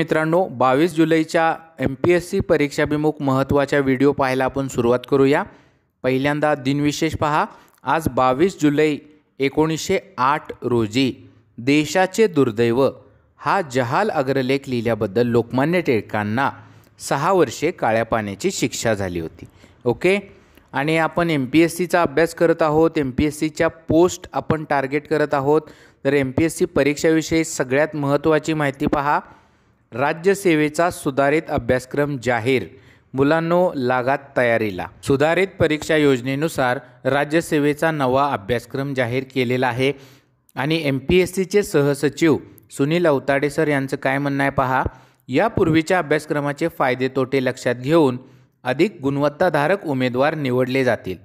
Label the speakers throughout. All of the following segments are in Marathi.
Speaker 1: मित्रांनो बावीस जुलैच्या एम पी एस सी परीक्षाभिमुख महत्त्वाच्या व्हिडिओ पाहायला आपण सुरुवात करूया पहिल्यांदा दिनविशेष पहा आज बावीस जुलै एकोणीसशे आठ रोजी देशाचे दुर्दैव हा जहाल अग्रलेख लिहिल्याबद्दल लोकमान्य टिळकांना सहा वर्षे काळ्या पाण्याची शिक्षा झाली होती ओके आणि आपण एम पी एस सीचा अभ्यास करत आहोत एम पी एस सीच्या पोस्ट आपण टार्गेट करत आहोत तर एम पी एस सी परीक्षाविषयी सगळ्यात महत्त्वाची माहिती पहा राज्यसेवेचा सुधारित अभ्यासक्रम जाहीर मुलांनो लागात तयारीला सुधारित परीक्षा योजनेनुसार राज्यसेवेचा नवा अभ्यासक्रम जाहीर केलेला आहे आणि एम पी एस सीचे सहसचिव सुनील अवताडे सर यांचं काय म्हणणं आहे पहा यापूर्वीच्या अभ्यासक्रमाचे फायदे तोटे लक्षात घेऊन अधिक गुणवत्ताधारक उमेदवार निवडले जातील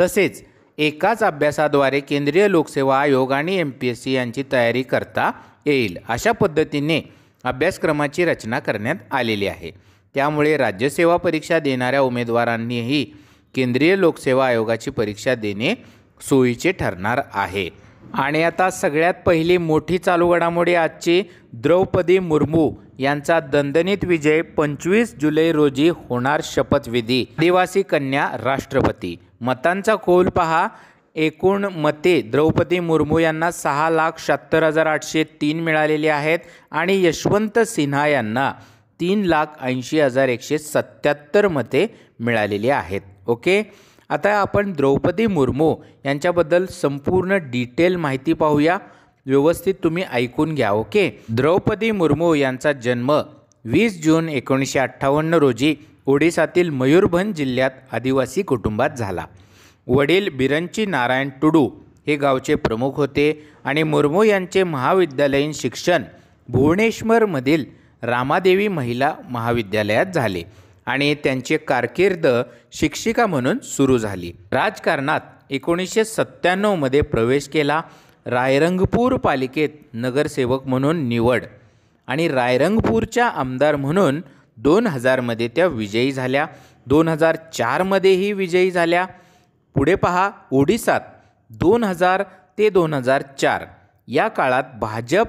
Speaker 1: तसेच एकाच अभ्यासाद्वारे केंद्रीय लोकसेवा आयोग आणि एम पी एस सी यांची तयारी करता येईल अशा पद्धतीने अभ्यासक्रमाची रचना करण्यात आलेली आहे त्यामुळे राज्यसेवा परीक्षा देणाऱ्या उमेदवारांनीही केंद्रीय लोकसेवा आयोगाची परीक्षा देणे सोयीचे ठरणार आहे आणि आता सगळ्यात पहिली मोठी चालू घडामोडी आजची द्रौपदी मुर्मू यांचा दणदणीत विजय पंचवीस जुलै रोजी होणार शपथविधी आदिवासी कन्या राष्ट्रपती मतांचा खोल पहा एकूण मते द्रौपदी मुर्मू यांना सहा लाख शहात्तर हजार आठशे तीन मिळालेली आहेत आणि यशवंत सिन्हा यांना तीन लाख ऐंशी हजार एकशे सत्याहत्तर मते मिळालेली आहेत ओके आता आपण द्रौपदी मुर्मू यांच्याबद्दल संपूर्ण डिटेल माहिती पाहूया व्यवस्थित तुम्ही ऐकून घ्या ओके द्रौपदी मुर्मू यांचा जन्म वीस जून एकोणीसशे अठ्ठावन्न रोजी ओडिशातील मयूरभंज जिल्ह्यात आदिवासी कुटुंबात झाला वडील बिरंची नारायण टुडू हे गावचे प्रमुख होते आणि मुर्मू यांचे महाविद्यालयीन शिक्षण भुवनेश्वरमधील रामादेवी महिला महाविद्यालयात झाले आणि त्यांचे कारकीर्द शिक्षिका म्हणून सुरू झाली राजकारणात एकोणीसशे सत्त्याण्णवमध्ये प्रवेश केला रायरंगपूर पालिकेत नगरसेवक म्हणून निवड आणि रायरंगपूरच्या आमदार म्हणून दोन हजारमध्ये त्या विजयी झाल्या दोन हजार चारमध्येही विजयी झाल्या पुढे पहा ओडिसात दोन हजार ते दोन हजार चार या काळात भाजप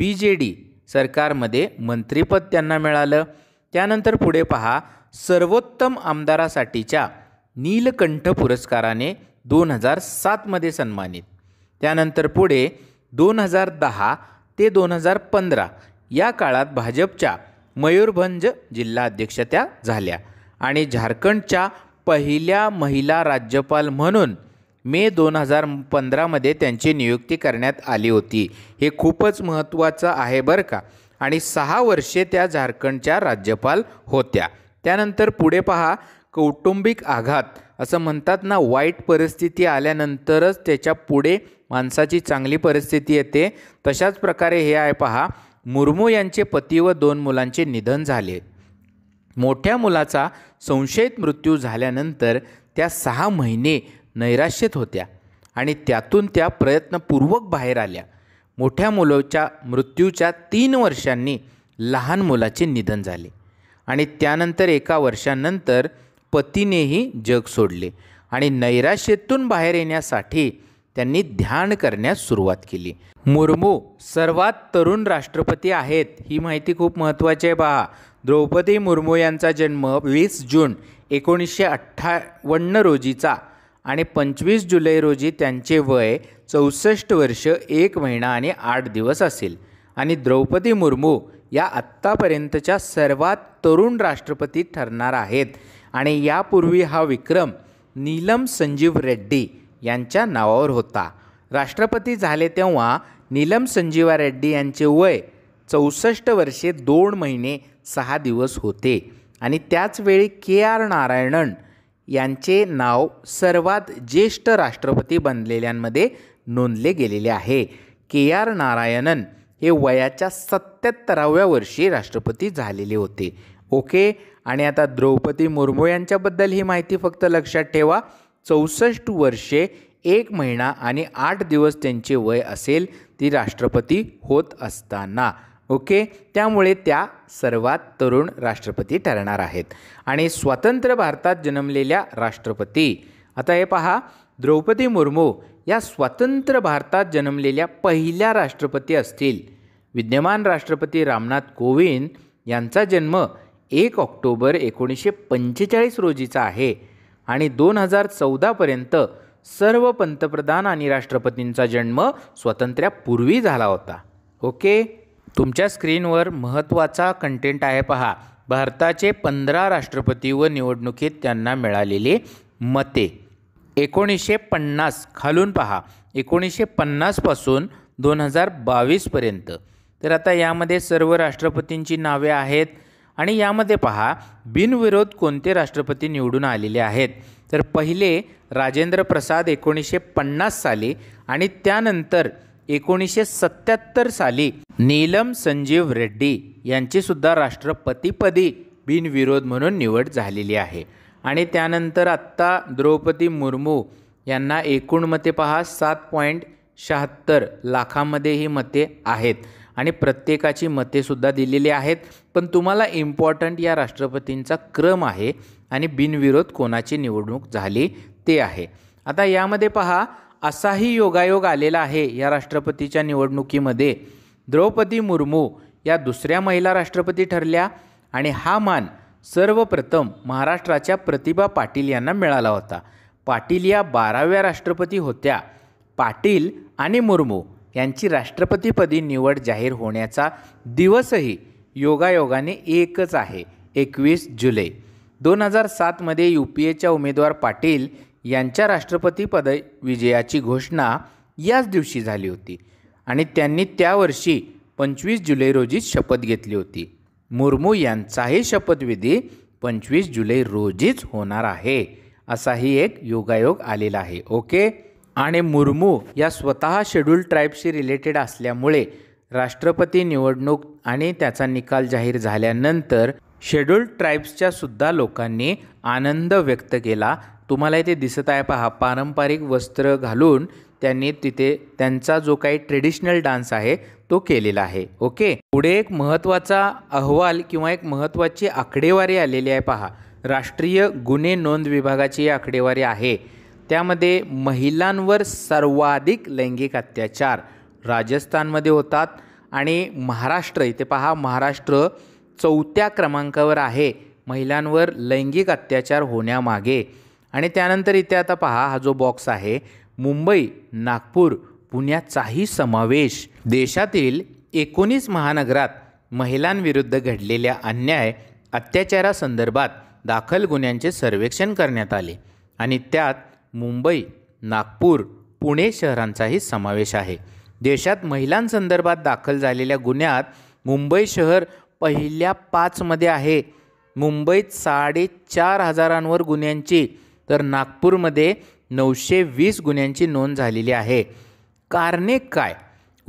Speaker 1: बी जे डी सरकारमध्ये मंत्रिपद त्यांना मिळालं त्यानंतर पुढे पहा सर्वोत्तम आमदारासाठीच्या नीलकंठ पुरस्काराने दोन हजार सातमध्ये सन्मानित त्यानंतर पुढे दोन हजार दहा ते दोन हजार पंधरा या काळात भाजपच्या मयूरभंज जिल्हाध्यक्ष त्या झाल्या आणि झारखंडच्या पहिल्या महिला राज्यपाल म्हणून मे दोन हजार पंधरामध्ये त्यांची नियुक्ती करण्यात आली होती हे खूपच महत्त्वाचं आहे बरं का आणि सहा वर्षे त्या झारखंडच्या राज्यपाल होत्या त्यानंतर पुढे पहा कौटुंबिक आघात असं म्हणतात ना वाईट परिस्थिती आल्यानंतरच त्याच्या पुढे माणसाची चांगली परिस्थिती येते तशाच प्रकारे हे आहे पहा मुर्मू यांचे पती व दोन मुलांचे निधन झाले मोठ्या मुलाचा संशयित मृत्यू झाल्यानंतर त्या सहा महिने नैराश्यत होत्या आणि त्यातून त्या प्रयत्नपूर्वक बाहेर आल्या मोठ्या मुलाच्या मृत्यूच्या तीन वर्षांनी लहान मुलाचे निधन झाले आणि त्यानंतर एका वर्षानंतर पतीनेही जग सोडले आणि नैराश्येतून बाहेर येण्यासाठी त्यांनी ध्यान करण्यास सुरुवात केली मुर्मू सर्वात तरुण राष्ट्रपती आहेत ही माहिती खूप महत्त्वाची आहे पहा द्रौपदी मुर्मू यांचा जन्म वीस जून एकोणीसशे अठ्ठावन्न रोजीचा आणि पंचवीस जुलै रोजी त्यांचे वय चौसष्ट वर्ष एक महिना आणि आठ दिवस असेल आणि द्रौपदी मुर्मू या आत्तापर्यंतच्या सर्वात तरुण राष्ट्रपती ठरणार आहेत आणि यापूर्वी हा विक्रम नीलम संजीव रेड्डी यांच्या नावावर होता राष्ट्रपती झाले तेव्हा नीलम संजीवा रेड्डी यांचे वय चौसष्ट वर्षे दोन महिने सहा दिवस होते आणि त्याचवेळी के आर नारायणन यांचे नाव सर्वात ज्येष्ठ राष्ट्रपती बनलेल्यांमध्ये नोंदले गेलेले आहे के आर नारायणन हे वयाच्या सत्याहत्तराव्या वर्षी राष्ट्रपती झालेले होते ओके आणि आता द्रौपदी मुर्मू यांच्याबद्दल ही माहिती फक्त लक्षात ठेवा चौसष्ट वर्षे एक महिना आणि आठ दिवस त्यांचे वय असेल ती राष्ट्रपती होत असताना ओके त्यामुळे त्या सर्वात तरुण राष्ट्रपती ठरणार आहेत आणि स्वतंत्र भारतात जन्मलेल्या राष्ट्रपती आता हे पहा द्रौपदी मुर्मू या स्वतंत्र भारतात जन्मलेल्या पहिल्या राष्ट्रपती असतील विद्यमान राष्ट्रपती रामनाथ कोविंद यांचा जन्म एक ऑक्टोबर एकोणीसशे पंचेचाळीस रोजीचा आहे आणि दोन हजार चौदापर्यंत सर्व पंतप्रधान आणि राष्ट्रपतींचा जन्म स्वातंत्र्यापूर्वी झाला होता ओके तुमच्या स्क्रीनवर महत्त्वाचा कंटेंट आहे पहा भारताचे पंधरा राष्ट्रपती व निवडणुकीत त्यांना मिळालेली मते एकोणीसशे पन्नास खालून पहा एकोणीसशे पन्नासपासून दोन हजार बावीसपर्यंत तर आता यामध्ये सर्व राष्ट्रपतींची नावे आहेत आणि यामध्ये पहा बिनविरोध कोणते राष्ट्रपती निवडून आलेले आहेत तर पहिले राजेंद्र प्रसाद एकोणीसशे पन्नास साली आणि त्यानंतर एकोणीसशे सत्त्याहत्तर साली नीलम संजीव रेड्डी यांचीसुद्धा राष्ट्रपतीपदी बिनविरोध म्हणून निवड झालेली आहे आणि त्यानंतर आत्ता द्रौपदी मुर्मू यांना एकूण मते पहा सात पॉईंट शहात्तर लाखामध्ये ही मते आहेत आणि प्रत्येकाची मतेसुद्धा दिलेली आहेत पण तुम्हाला इम्पॉर्टंट या राष्ट्रपतींचा क्रम आहे आणि बिनविरोध कोणाची निवडणूक झाली ते आहे आता यामध्ये पहा असाही योगायोग आलेला आहे या राष्ट्रपतीच्या निवडणुकीमध्ये द्रौपदी मुर्मू या दुसऱ्या महिला राष्ट्रपती ठरल्या आणि हा मान सर्वप्रथम महाराष्ट्राच्या प्रतिभा पाटील यांना मिळाला होता पाटील या बाराव्या राष्ट्रपती होत्या पाटील आणि मुर्मू यांची राष्ट्रपतीपदी निवड जाहीर होण्याचा दिवसही योगायोगाने एकच आहे एकवीस जुलै दोन हजार सातमध्ये यू पी एच्या उमेदवार पाटील यांच्या राष्ट्रपतीपद विजयाची घोषणा याच दिवशी झाली होती आणि त्यांनी त्या वर्षी पंचवीस जुलै रोजी शपथ घेतली होती मुर्मू यांचाही शपथविधी पंचवीस जुलै रोजीच होणार आहे असाही एक योगायोग आलेला आहे ओके आणि मुर्मू या स्वतः शेड्यूल ट्राईबशी रिलेटेड असल्यामुळे राष्ट्रपती निवडणूक आणि त्याचा निकाल जाहीर झाल्यानंतर शेड्यूल्ड ट्राईब्सच्या सुद्धा लोकांनी आनंद व्यक्त केला तुम्हाला इथे दिसत आहे पहा पारंपरिक वस्त्र घालून त्यांनी तिथे त्यांचा जो काही ट्रेडिशनल डान्स आहे तो केलेला आहे ओके पुढे एक महत्त्वाचा अहवाल किंवा एक महत्त्वाची आकडेवारी आलेली आहे पहा राष्ट्रीय गुन्हे नोंद विभागाची आकडेवारी आहे त्यामध्ये महिलांवर सर्वाधिक लैंगिक अत्याचार राजस्थानमध्ये होतात आणि महाराष्ट्र इथे पहा महाराष्ट्र चौथ्या क्रमांकावर आहे महिलांवर लैंगिक अत्याचार होण्यामागे आणि त्यानंतर इथे आता पहा हा जो बॉक्स आहे मुंबई नागपूर पुण्याचाही समावेश देशातील एकोणीस महानगरात महिलांविरुद्ध घडलेल्या अन्याय अत्याचारासंदर्भात दाखल गुन्ह्यांचे सर्वेक्षण करण्यात आले आणि त्यात मुंबई नागपूर पुणे शहरांचाही समावेश आहे देशात महिलांसंदर्भात दाखल झालेल्या गुन्ह्यात मुंबई शहर पहिल्या पाचमध्ये आहे मुंबईत साडेचार हजारांवर गुन्ह्यांची तर नागपूरमध्ये नऊशे वीस गुन्ह्यांची नोंद झालेली आहे कारणे काय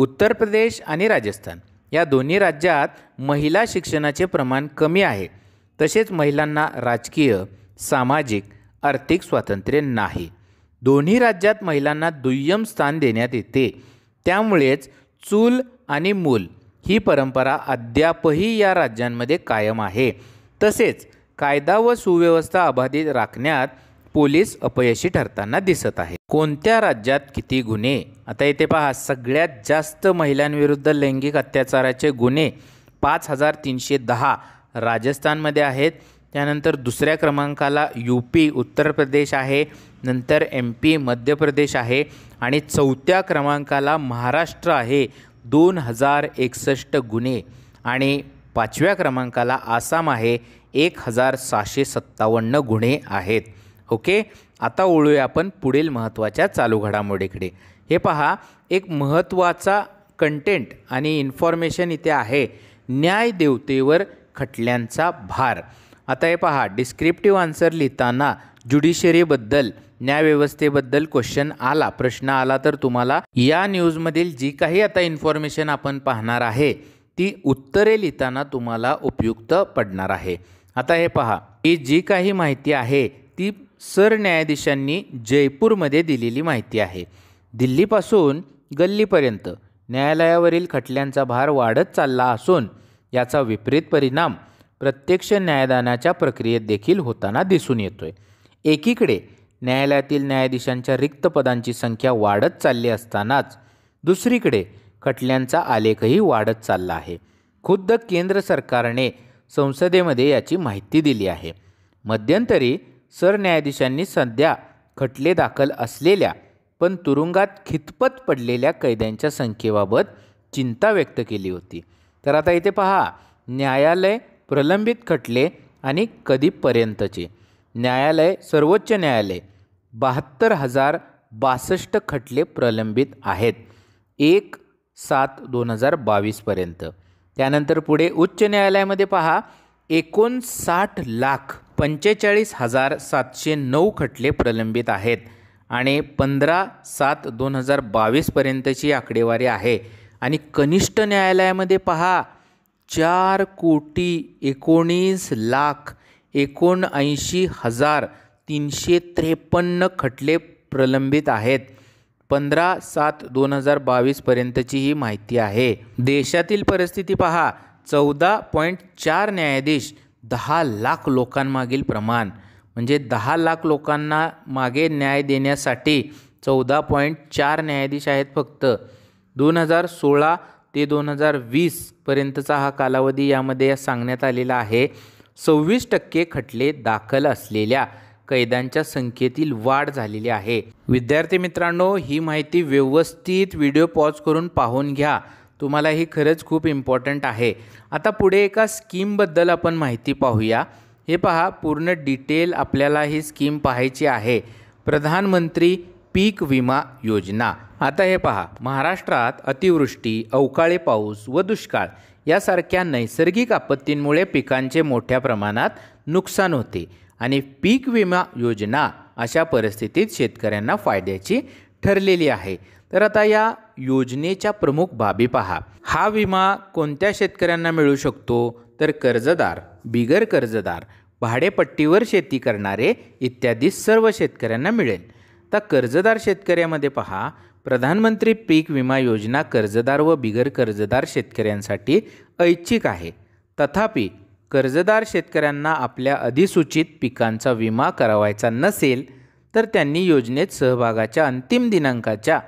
Speaker 1: उत्तर प्रदेश आणि राजस्थान या दोन्ही राज्यात महिला शिक्षणाचे प्रमाण कमी आहे तसेच महिलांना राजकीय सामाजिक आर्थिक स्वातंत्र्य नाही दोन्ही राज्यात महिलांना दुय्यम स्थान देण्यात येते त्यामुळेच चूल आणि मूल ही परंपरा अद्यापही या राज्यांमध्ये कायम आहे तसेच कायदा व सुव्यवस्था अबाधित राखण्यात पोलीस अपयशी ठरताना दिसत आहे कोणत्या राज्यात किती गुन्हे आता येथे पहा सगळ्यात जास्त महिलांविरुद्ध लैंगिक अत्याचाराचे गुन्हे पाच हजार तीनशे दहा राजस्थानमध्ये आहेत त्यानंतर दुसऱ्या क्रमांकाला यू पी उत्तर प्रदेश आहे नंतर एम पी मध्य प्रदेश आहे आणि चौथ्या क्रमांकाला महाराष्ट्र आहे दोन हजार एकसष्ट गुन्हे आणि पाचव्या क्रमांकाला आसाम आहे एक हजार सहाशे सत्तावन्न गुन्हे आहेत ओके आता ओळूया आपण पुढील महत्त्वाच्या चालू घडामोडीकडे हे पहा एक महत्त्वाचा कंटेंट आणि इन्फॉर्मेशन इथे आहे न्याय देवतेवर खटल्यांचा भार आता हे पहा डिस्क्रिप्टिव्ह आन्सर लिहिताना ज्युडिशरीबद्दल न्यायव्यवस्थेबद्दल क्वेश्चन आला प्रश्न आला तर तुम्हाला या न्यूजमधील जी काही आता इन्फॉर्मेशन आपण पाहणार आहे ती उत्तरे लिहिताना तुम्हाला उपयुक्त पडणार आहे आता हे पहा ही जी काही माहिती आहे ती सरन्यायाधीशांनी जयपूरमध्ये दिलेली माहिती आहे दिल्लीपासून गल्लीपर्यंत न्यायालयावरील खटल्यांचा भार वाढत चालला असून याचा विपरीत परिणाम प्रत्यक्ष न्यायदानाच्या प्रक्रियेत देखील होताना दिसून येतोय एकीकडे न्यायालयातील न्यायाधीशांच्या रिक्त पदांची संख्या वाढत चालली असतानाच दुसरीकडे खटल्यांचा आलेखही वाढत चालला आहे खुद्द केंद्र सरकारने संसदेमध्ये याची माहिती दिली आहे मध्यंतरी सरन्यायाधीशांनी सध्या खटले दाखल असलेल्या पण तुरुंगात खितपत पडलेल्या कैद्यांच्या संख्येबाबत चिंता व्यक्त केली होती तर आता इथे पहा न्यायालय प्रलंबित खटले आणि कधीपर्यंतचे न्यायालय सर्वोच्च न्यायालय बहात्तर हजार बासष्ट खटले प्रलंबित आहेत एक सात दोन हजार बावीसपर्यंत त्यानंतर पुढे उच्च न्यायालयामध्ये पहा एकोणसाठ लाख पंचेचाळीस हजार सातशे नऊ खटले प्रलंबित आहेत आणि पंधरा सात दोन हजार बावीसपर्यंतची आकडेवारी आहे आणि कनिष्ठ न्यायालयामध्ये पहा चार कोटी एकोणीस लाख एकोणऐंशी हजार तीनशे त्रेपन्न खटले प्रलंबित आहेत पंधरा सात दोन हजार बावीसपर्यंतची ही माहिती आहे देशातील परिस्थिती पहा चौदा पॉईंट चार न्यायाधीश दहा लाख लोकांमागील प्रमाण म्हणजे दहा लाख लोकांना मागे न्याय देण्यासाठी चौदा पॉईंट चार न्यायाधीश आहेत फक्त दोन हजार सोळा ते दोन हजार वीसपर्यंतचा हा कालावधी यामध्ये सांगण्यात आलेला आहे सव्वीस टक्के खटले दाखल असलेल्या कैद्यांच्या संख्येतील वाढ झालेली आहे विद्यार्थी मित्रांनो ही माहिती व्यवस्थित व्हिडिओ पॉज करून पाहून घ्या तुम्हाला ही खरंच खूप इम्पॉर्टंट आहे आता पुढे एका स्कीमबद्दल आपण माहिती पाहूया हे पहा पूर्ण डिटेल आपल्याला ही स्कीम पाहायची आहे प्रधानमंत्री पीक विमा योजना आता हे पहा महाराष्ट्रात अतिवृष्टी अवकाळी पाऊस व दुष्काळ यासारख्या नैसर्गिक आपत्तींमुळे पिकांचे मोठ्या प्रमाणात नुकसान होते आणि पीक विमा योजना अशा परिस्थितीत शेतकऱ्यांना फायद्याची ठरलेली आहे तर आता या योजनेच्या प्रमुख बाबी पहा हा विमा कोणत्या शेतकऱ्यांना मिळू शकतो तर कर्जदार बिगर कर्जदार भाडेपट्टीवर शेती करणारे इत्यादी सर्व शेतकऱ्यांना मिळेल आता कर्जदार शेतकऱ्यामध्ये पहा प्रधानमंत्री पीक विमा योजना कर्जदार व बिगर कर्जदार शेतकऱ्यांसाठी ऐच्छिक आहे तथापि कर्जदार शेतकऱ्यांना आपल्या अधिसूचित पिकांचा विमा करावायचा नसेल तर त्यांनी योजनेत सहभागाच्या अंतिम दिनांकाच्या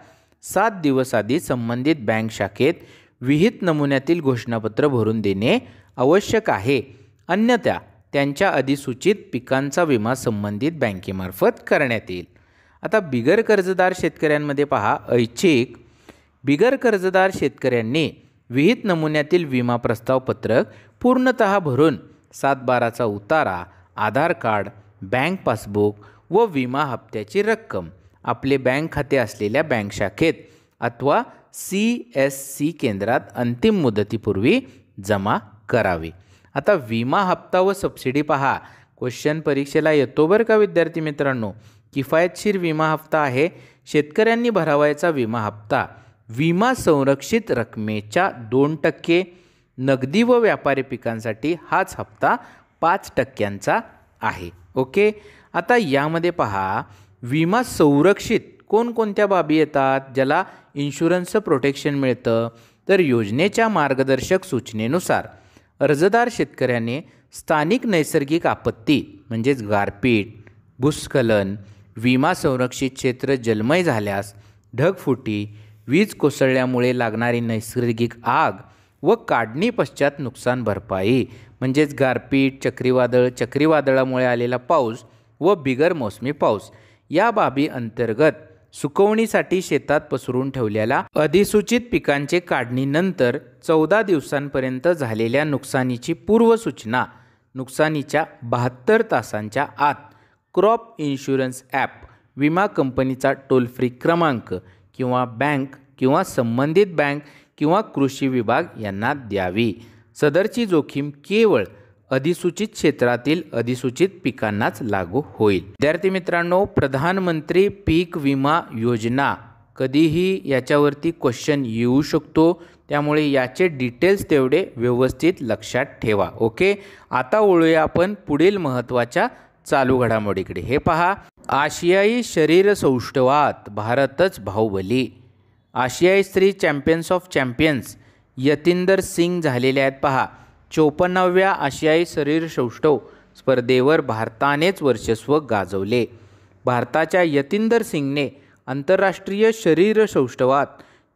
Speaker 1: सात दिवस आधी संबंधित बँक शाखेत विहित नमुन्यातील घोषणापत्र भरून देणे आवश्यक आहे अन्यथा त्यांच्या अधिसूचित पिकांचा विमा संबंधित बँकेमार्फत करण्यात येईल आता बिगर कर्जदार शेतकऱ्यांमध्ये पहा ऐच्छिक बिगर कर्जदार शेतकऱ्यांनी विहित नमुन्यातील विमा प्रस्ताव पत्रक पूर्णत भरून सात बाराचा उतारा आधार कार्ड बँक पासबुक व विमा हप्त्याची रक्कम आपले बँक खाते असलेल्या बँक शाखेत अथवा सी एस सी केंद्रात अंतिम मुदतीपूर्वी जमा करावी आता विमा हप्ता व सबसिडी पहा क्वेश्चन परीक्षेला येतो बरं का विद्यार्थी मित्रांनो किफायतशीर विमा हप्ता आहे शेतकऱ्यांनी भरावायचा विमा हप्ता विमा संरक्षित रकमेच्या दोन टक्के नगदी व व्यापारी पिकांसाठी हाच हप्ता पाच टक्क्यांचा आहे ओके आता यामध्ये पहा विमा संरक्षित कोणकोणत्या बाबी येतात ज्याला इन्शुरन्सचं प्रोटेक्शन मिळतं तर योजनेच्या मार्गदर्शक सूचनेनुसार अर्जदार शेतकऱ्याने स्थानिक नैसर्गिक आपत्ती म्हणजेच गारपीट भूस्खलन विमा संरक्षित क्षेत्र जलमय झाल्यास ढगफुटी वीज कोसळल्यामुळे लागणारी नैसर्गिक आग व काढणी पश्चात नुकसान भरपाई म्हणजेच गारपीट चक्रीवादळ चक्रीवादळामुळे आलेला पाऊस व बिगर मोसमी पाऊस या बाबी अंतर्गत सुकवणीसाठी शेतात पसरून ठेवलेल्या अधिसूचित पिकांचे काढणीनंतर चौदा दिवसांपर्यंत झालेल्या नुकसानीची पूर्वसूचना नुकसानीच्या बहात्तर तासांच्या आत क्रॉप इन्शुरन्स ॲप विमा कंपनीचा टोल फ्री क्रमांक किंवा बँक किंवा संबंधित बँक किंवा कृषी विभाग यांना द्यावी सदरची जोखीम केवळ अधिसूचित क्षेत्रातील अधिसूचित पिकांनाच लागू होईल विद्यार्थी मित्रांनो प्रधानमंत्री पीक विमा योजना कधीही याच्यावरती क्वेश्चन येऊ शकतो त्यामुळे याचे डिटेल्स तेवढे व्यवस्थित लक्षात ठेवा ओके आता ओळूया आपण पुढील महत्त्वाच्या चालू घडामोडीकडे हे पहा आशियाई शरीरसौष्ठवात भारतच भाऊबली आशियाई स्त्री champions of champions Yatinder Singh झालेले आहेत पहा चोपन्नाव्या आशियाई शरीरसौष्ठव स्पर्धेवर भारतानेच वर्चस्व गाजवले भारताच्या यतिंदर सिंगने आंतरराष्ट्रीय शरीरसौष्ठवात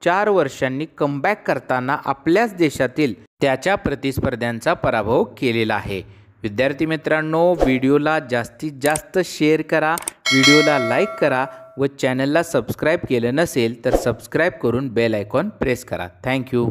Speaker 1: चार वर्षांनी कमबॅक करताना आपल्याच देशातील त्याच्या प्रतिस्पर्ध्यांचा पराभव केलेला आहे विद्यार्थी मित्रांनो व्हिडिओला जास्तीत जास्त शेअर करा व्हिडिओला लाईक करा व चॅनलला सबस्क्राईब केलं नसेल तर सबस्क्राईब करून बेल आयकॉन प्रेस करा थँक्यू